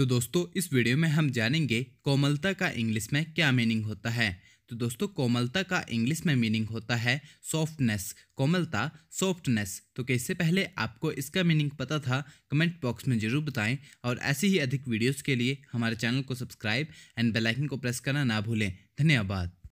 तो दोस्तों इस वीडियो में हम जानेंगे कोमलता का इंग्लिश में क्या मीनिंग होता है तो दोस्तों कोमलता का इंग्लिश में मीनिंग होता है सॉफ्टनेस कोमलता सॉफ्टनेस तो कैसे पहले आपको इसका मीनिंग पता था कमेंट बॉक्स में जरूर बताएं और ऐसे ही अधिक वीडियोस के लिए हमारे चैनल को सब्सक्राइब एंड बेलाइकन को प्रेस करना ना भूलें धन्यवाद